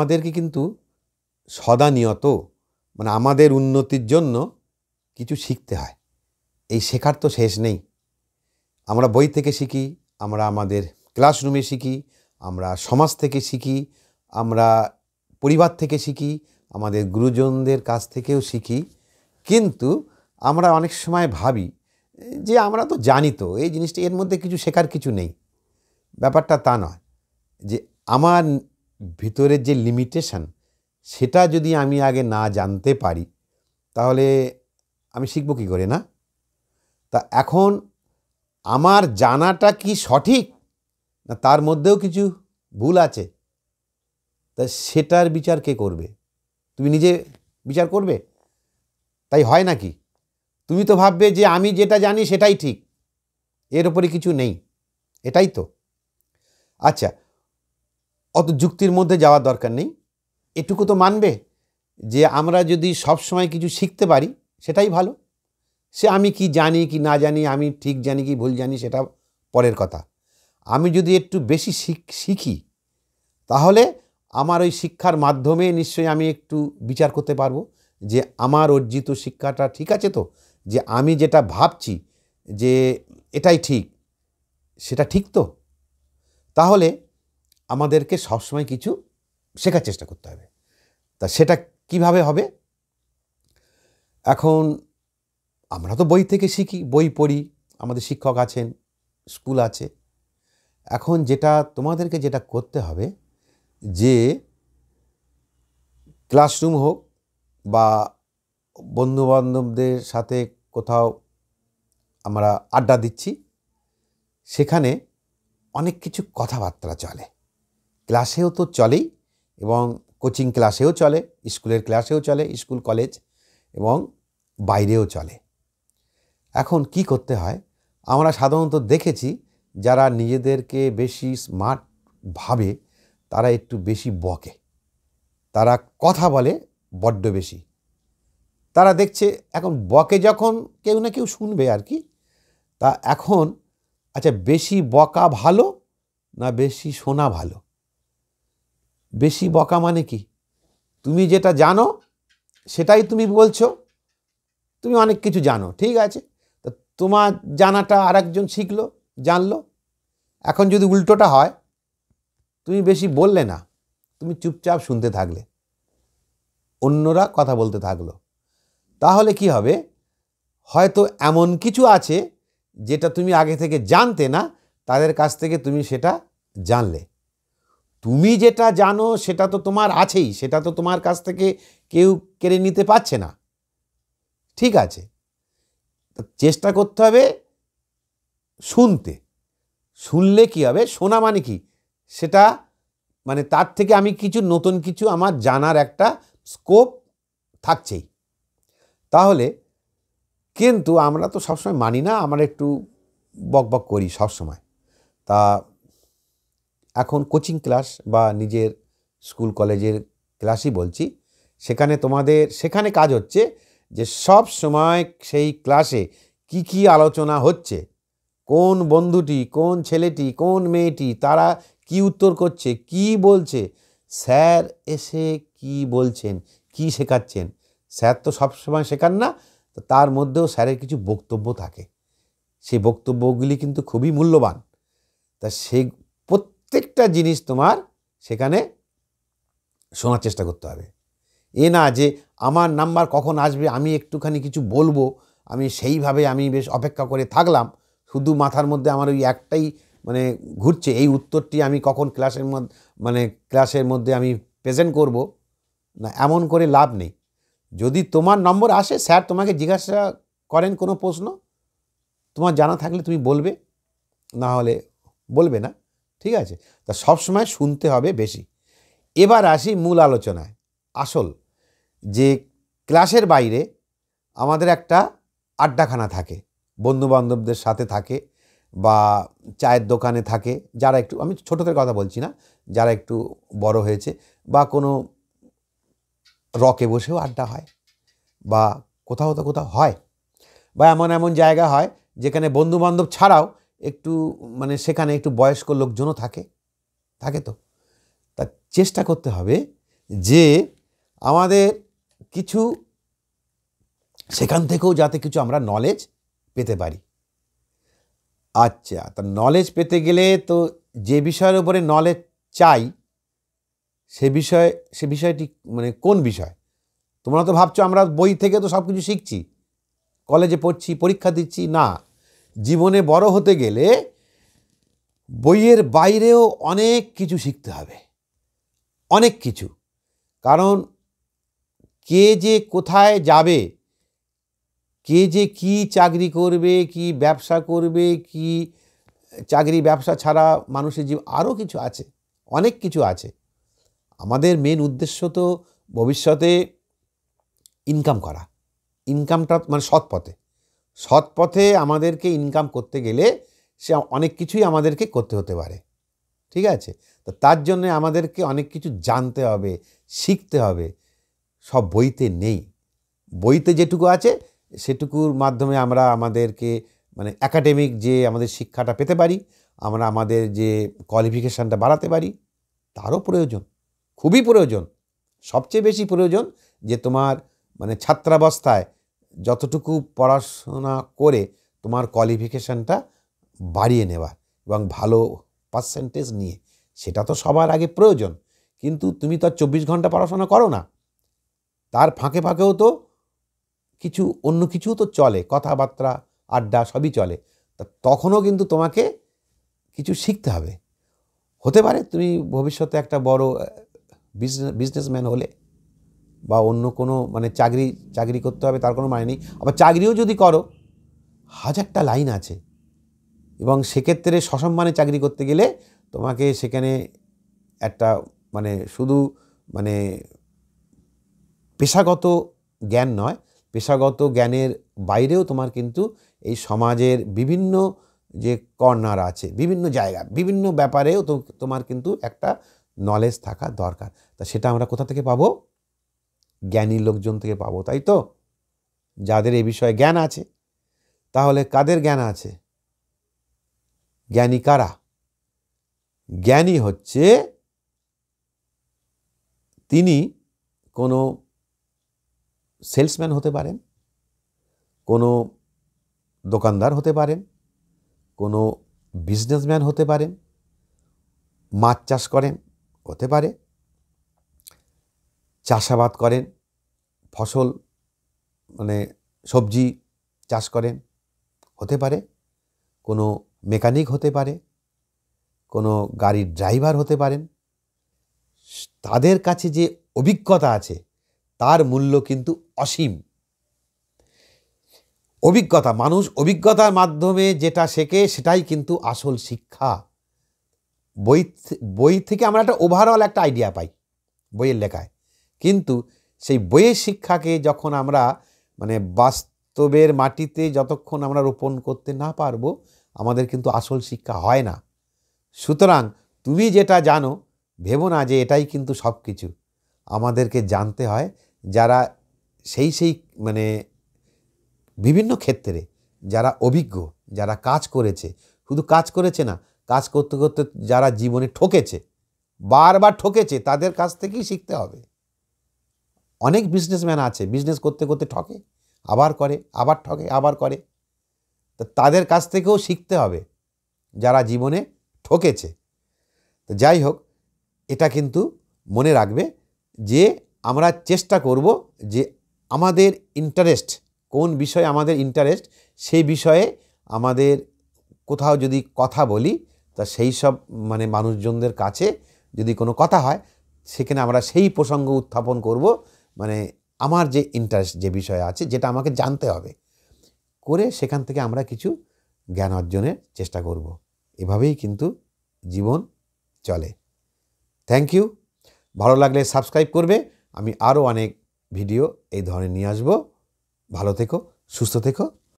আমাদেরকে কিন্তু সদানিয়ত মানে আমাদের উন্নতির জন্য কিছু শিখতে হয় এই শেখার তো শেষ নেই আমরা বই থেকে শিখি আমরা আমাদের ক্লাসরুমে শিখি আমরা সমাজ থেকে শিখি আমরা পরিবার থেকে শিখি আমাদের গুরুজনদের কাছ থেকেও শিখি কিন্তু আমরা অনেক সময় ভাবি যে আমরা তো জানি তো এই জিনিসটা এর মধ্যে কিছু শেখার কিছু নেই ব্যাপারটা তা নয় যে আমার ভিতরের যে লিমিটেশান সেটা যদি আমি আগে না জানতে পারি তাহলে আমি শিখব কী করে না তা এখন আমার জানাটা কি সঠিক না তার মধ্যেও কিছু ভুল আছে তা সেটার বিচার কে করবে তুমি নিজে বিচার করবে তাই হয় নাকি তুমি তো ভাববে যে আমি যেটা জানি সেটাই ঠিক এর ওপরে কিছু নেই এটাই তো আচ্ছা অত যুক্তির মধ্যে যাওয়ার দরকার নেই এটুকু তো মানবে যে আমরা যদি সব সময় কিছু শিখতে পারি সেটাই ভালো সে আমি কি জানি কি না জানি আমি ঠিক জানি কি ভুল জানি সেটা পরের কথা আমি যদি একটু বেশি শিখি তাহলে আমার ওই শিক্ষার মাধ্যমে নিশ্চয়ই আমি একটু বিচার করতে পারবো যে আমার অর্জিত শিক্ষাটা ঠিক আছে তো যে আমি যেটা ভাবছি যে এটাই ঠিক সেটা ঠিক তো তাহলে আমাদেরকে সবসময় কিছু শেখার চেষ্টা করতে হবে তা সেটা কিভাবে হবে এখন আমরা তো বই থেকে শিখি বই পড়ি আমাদের শিক্ষক আছেন স্কুল আছে এখন যেটা তোমাদেরকে যেটা করতে হবে যে ক্লাসরুম হোক বা বন্ধুবান্ধবদের সাথে কোথাও আমরা আড্ডা দিচ্ছি সেখানে অনেক কিছু কথাবার্তা চলে ক্লাসেও তো চলেই এবং কোচিং ক্লাসেও চলে স্কুলের ক্লাসেও চলে স্কুল কলেজ এবং বাইরেও চলে এখন কি করতে হয় আমরা সাধারণত দেখেছি যারা নিজেদেরকে বেশি স্মার্ট ভাবে তারা একটু বেশি বকে তারা কথা বলে বড্ড বেশি তারা দেখছে এখন বকে যখন কেউ না কেউ শুনবে আর কি তা এখন আচ্ছা বেশি বকা ভালো না বেশি শোনা ভালো বেশি বকা মানে কি তুমি যেটা জানো সেটাই তুমি বলছো তুমি অনেক কিছু জানো ঠিক আছে তা তোমার জানাটা আরেকজন শিখলো জানলো এখন যদি উল্টোটা হয় তুমি বেশি বললে না তুমি চুপচাপ শুনতে থাকলে অন্যরা কথা বলতে থাকলো তাহলে কি হবে হয়তো এমন কিছু আছে যেটা তুমি আগে থেকে জানতে না তাদের কাছ থেকে তুমি সেটা জানলে তুমি যেটা জানো সেটা তো তোমার আছেই সেটা তো তোমার কাছ থেকে কেউ কেড়ে নিতে পারছে না ঠিক আছে চেষ্টা করতে হবে শুনতে শুনলে কি হবে শোনা মানে কি সেটা মানে তার থেকে আমি কিছু নতুন কিছু আমার জানার একটা স্কোপ থাকছেই তাহলে কিন্তু আমরা তো সবসময় মানি না আমরা একটু বক বক করি সবসময় তা এখন কোচিং ক্লাস বা নিজের স্কুল কলেজের ক্লাসই বলছি সেখানে তোমাদের সেখানে কাজ হচ্ছে যে সব সময় সেই ক্লাসে কি কি আলোচনা হচ্ছে কোন বন্ধুটি কোন ছেলেটি কোন মেয়েটি তারা কি উত্তর করছে কি বলছে স্যার এসে কি বলছেন কি শেখাচ্ছেন স্যার তো সবসময় শেখান না তো তার মধ্যেও স্যারের কিছু বক্তব্য থাকে সেই বক্তব্যগুলি কিন্তু খুবই মূল্যবান তা সেই প্রত্যেকটা জিনিস তোমার সেখানে শোনার চেষ্টা করতে হবে এ না যে আমার নাম্বার কখন আসবে আমি একটুখানি কিছু বলবো আমি সেইভাবে আমি বেশ অপেক্ষা করে থাকলাম শুধু মাথার মধ্যে আমার ওই একটাই মানে ঘুরছে এই উত্তরটি আমি কখন ক্লাসের মধ্যে মানে ক্লাসের মধ্যে আমি প্রেজেন্ট করব না এমন করে লাভ নেই যদি তোমার নম্বর আসে স্যার তোমাকে জিজ্ঞাসা করেন কোনো প্রশ্ন তোমার জানা থাকলে তুমি বলবে না হলে বলবে না ঠিক আছে তা সবসময় শুনতে হবে বেশি এবার আসি মূল আলোচনায় আসল যে ক্লাসের বাইরে আমাদের একটা আড্ডাখানা থাকে বন্ধুবান্ধবদের সাথে থাকে বা চায়ের দোকানে থাকে যারা একটু আমি ছোটোদের কথা বলছি না যারা একটু বড় হয়েছে বা কোনো রকে বসেও আড্ডা হয় বা কোথাও তো কোথাও হয় বা এমন এমন জায়গা হয় যেখানে বন্ধুবান্ধব ছাড়াও একটু মানে সেখানে একটু বয়স্ক লোকজনও থাকে থাকে তো তা চেষ্টা করতে হবে যে আমাদের কিছু সেখান থেকেও যাতে কিছু আমরা নলেজ পেতে পারি আচ্ছা তা নলেজ পেতে গেলে তো যে বিষয়ের উপরে নলেজ চাই সে বিষয়ে সে বিষয়টি মানে কোন বিষয় তোমরা তো ভাবছো আমরা বই থেকে তো সব কিছু শিখছি কলেজে পড়ছি পরীক্ষা দিচ্ছি না জীবনে বড় হতে গেলে বইয়ের বাইরেও অনেক কিছু শিখতে হবে অনেক কিছু কারণ কে যে কোথায় যাবে কে যে কি চাকরি করবে কি ব্যবসা করবে কি চাকরি ব্যবসা ছাড়া মানুষের জীব আরও কিছু আছে অনেক কিছু আছে আমাদের মেন উদ্দেশ্য তো ভবিষ্যতে ইনকাম করা ইনকামটা মানে সৎ পথে সৎ পথে আমাদেরকে ইনকাম করতে গেলে সে অনেক কিছুই আমাদেরকে করতে হতে পারে ঠিক আছে তো তার জন্য আমাদেরকে অনেক কিছু জানতে হবে শিখতে হবে সব বইতে নেই বইতে যেটুকু আছে সেটুকুর মাধ্যমে আমরা আমাদেরকে মানে একাডেমিক যে আমাদের শিক্ষাটা পেতে পারি আমরা আমাদের যে কোয়ালিফিকেশানটা বাড়াতে পারি তারও প্রয়োজন খুবই প্রয়োজন সবচেয়ে বেশি প্রয়োজন যে তোমার মানে ছাত্রাবস্থায় যতটুকু পড়াশোনা করে তোমার কোয়ালিফিকেশানটা বাড়িয়ে নেওয়া এবং ভালো পার্সেন্টেজ নিয়ে সেটা তো সবার আগে প্রয়োজন কিন্তু তুমি তো আর চব্বিশ ঘন্টা পড়াশোনা করো না তার ফাঁকে ফাঁকেও তো কিছু অন্য কিছুও তো চলে কথাবার্তা আড্ডা সবই চলে তা তখনও কিন্তু তোমাকে কিছু শিখতে হবে হতে পারে তুমি ভবিষ্যতে একটা বড় বিজনেস বিজনেসম্যান হলে বা অন্য কোনো মানে চাকরি চাকরি করতে হবে তার কোনো মানে নেই আবার চাকরিও যদি করো হাজারটা লাইন আছে এবং সেক্ষেত্রে সসম্মানে চাকরি করতে গেলে তোমাকে সেখানে একটা মানে শুধু মানে পেশাগত জ্ঞান নয় পেশাগত জ্ঞানের বাইরেও তোমার কিন্তু এই সমাজের বিভিন্ন যে কর্নার আছে বিভিন্ন জায়গা বিভিন্ন ব্যাপারেও তো তোমার কিন্তু একটা নলেজ থাকা দরকার তা সেটা আমরা কোথা থেকে পাবো জ্ঞানী লোকজন থেকে পাবো তাই তো যাদের এ বিষয়ে জ্ঞান আছে তাহলে কাদের জ্ঞান আছে জ্ঞানী কারা জ্ঞানী হচ্ছে তিনি কোনো সেলসম্যান হতে পারেন কোনো দোকানদার হতে পারেন কোনো বিজনেসম্যান হতে পারেন মাছ চাষ করেন হতে পারে চাষাবাদ করেন ফসল মানে সবজি চাষ করেন হতে পারে কোনো মেকানিক হতে পারে কোনো গাড়ির ড্রাইভার হতে পারেন তাদের কাছে যে অভিজ্ঞতা আছে তার মূল্য কিন্তু অসীম অভিজ্ঞতা মানুষ অভিজ্ঞতার মাধ্যমে যেটা শেখে সেটাই কিন্তু আসল শিক্ষা বই বই থেকে আমরা একটা ওভারঅল একটা আইডিয়া পাই বইয়ের লেখায় কিন্তু সেই বইয়ের শিক্ষাকে যখন আমরা মানে বাস্তবের মাটিতে যতক্ষণ আমরা রোপণ করতে না পারব আমাদের কিন্তু আসল শিক্ষা হয় না সুতরাং তুমি যেটা জানো ভেবো না যে এটাই কিন্তু সব কিছু আমাদেরকে জানতে হয় যারা সেই সেই মানে বিভিন্ন ক্ষেত্রে যারা অভিজ্ঞ যারা কাজ করেছে শুধু কাজ করেছে না কাজ করতে করতে যারা জীবনে ঠকেছে বারবার ঠকেছে তাদের কাছ থেকেই শিখতে হবে অনেক বিজনেসম্যান আছে বিজনেস করতে করতে ঠকে আবার করে আবার ঠকে আবার করে তো তাদের কাছ থেকেও শিখতে হবে যারা জীবনে ঠকেছে তো যাই হোক এটা কিন্তু মনে রাখবে যে আমরা চেষ্টা করব যে আমাদের ইন্টারেস্ট কোন বিষয়ে আমাদের ইন্টারেস্ট সেই বিষয়ে আমাদের কোথাও যদি কথা বলি তা সেই সব মানে মানুষজনদের কাছে যদি কোনো কথা হয় সেখানে আমরা সেই প্রসঙ্গ উত্থাপন করব মানে আমার যে ইন্টারেস্ট যে বিষয় আছে যেটা আমাকে জানতে হবে করে সেখান থেকে আমরা কিছু জ্ঞান অর্জনের চেষ্টা করব। এভাবেই কিন্তু জীবন চলে থ্যাংক ইউ ভালো লাগলে সাবস্ক্রাইব করবে আমি আরও অনেক ভিডিও এই ধরনের নিয়ে আসবো ভালো থেকো সুস্থ থেকো